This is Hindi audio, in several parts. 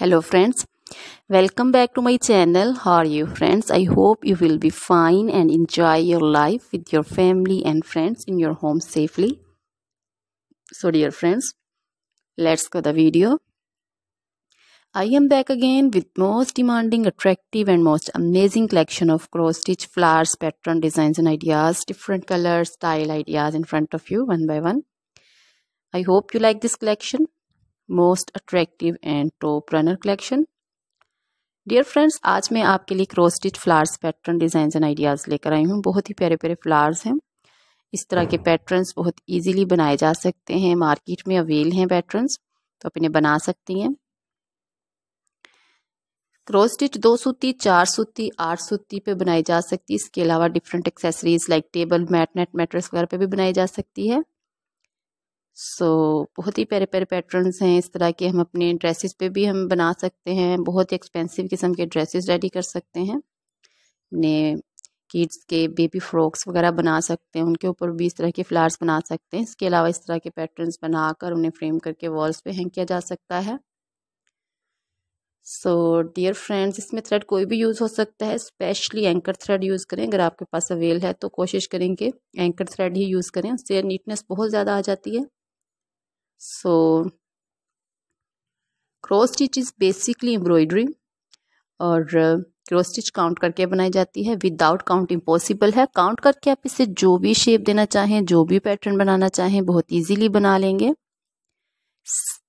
hello friends welcome back to my channel how are you friends i hope you will be fine and enjoy your life with your family and friends in your home safely so dear friends let's go the video i am back again with most demanding attractive and most amazing collection of cross stitch flowers pattern designs and ideas different colors style ideas in front of you one by one i hope you like this collection most attractive and top runner collection dear friends आज मैं आपके लिए cross stitch flowers pattern design and ideas लेकर आई हूँ बहुत ही प्यारे प्यारे फ्लावर्स हैं इस तरह के पैटर्न्स बहुत इजीली बनाए जा सकते हैं मार्केट में अवेल हैं पैटर्न्स तो आप इन्हें बना सकती हैं क्रॉस स्टिच दो सूती चार सूती आठ सूती पे बनाई जा सकती है इसके अलावा different accessories like table mat net mattress वगैरह पे भी बनाई जा सकती है सो so, बहुत ही प्यारे प्यारे पैटर्न्स हैं इस तरह के हम अपने ड्रेसेस पे भी हम बना सकते हैं बहुत ही एक्सपेंसिव किस्म के ड्रेसेस रेडी कर सकते हैं अपने किड्स के बेबी फ्रॉक्स वगैरह बना सकते हैं उनके ऊपर भी इस तरह के फ्लावर्स बना सकते हैं इसके अलावा इस तरह के पैटर्न्स बनाकर उन्हें फ्रेम करके वॉल्स पे हैंग किया जा सकता है सो डियर फ्रेंड्स इसमें थ्रेड कोई भी यूज़ हो सकता है स्पेशली एंकर थ्रेड यूज़ करें अगर आपके पास अवेल है तो कोशिश करें कि एंकर थ्रेड ही यूज़ करें उससे नीटनेस बहुत ज़्यादा आ जाती है so cross stitch is basically embroidery और क्रॉस स्टिच काउंट करके बनाई जाती है विदाउट काउंट इम्पॉसिबल है काउंट करके आप इसे जो भी शेप देना चाहें जो भी पैटर्न बनाना चाहें बहुत इजीली बना लेंगे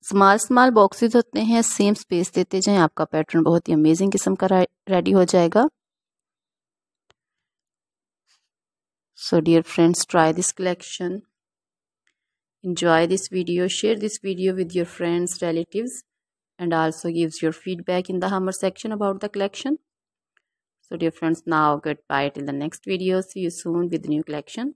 स्मॉल स्मॉल बॉक्सेस होते हैं सेम स्पेस देते जाएं आपका पैटर्न बहुत ही अमेजिंग किस्म का रेडी हो जाएगा so dear friends try this collection enjoy this video share this video with your friends relatives and also gives your feedback in the hammer section about the collection so dear friends now goodbye till the next video see you soon with new collection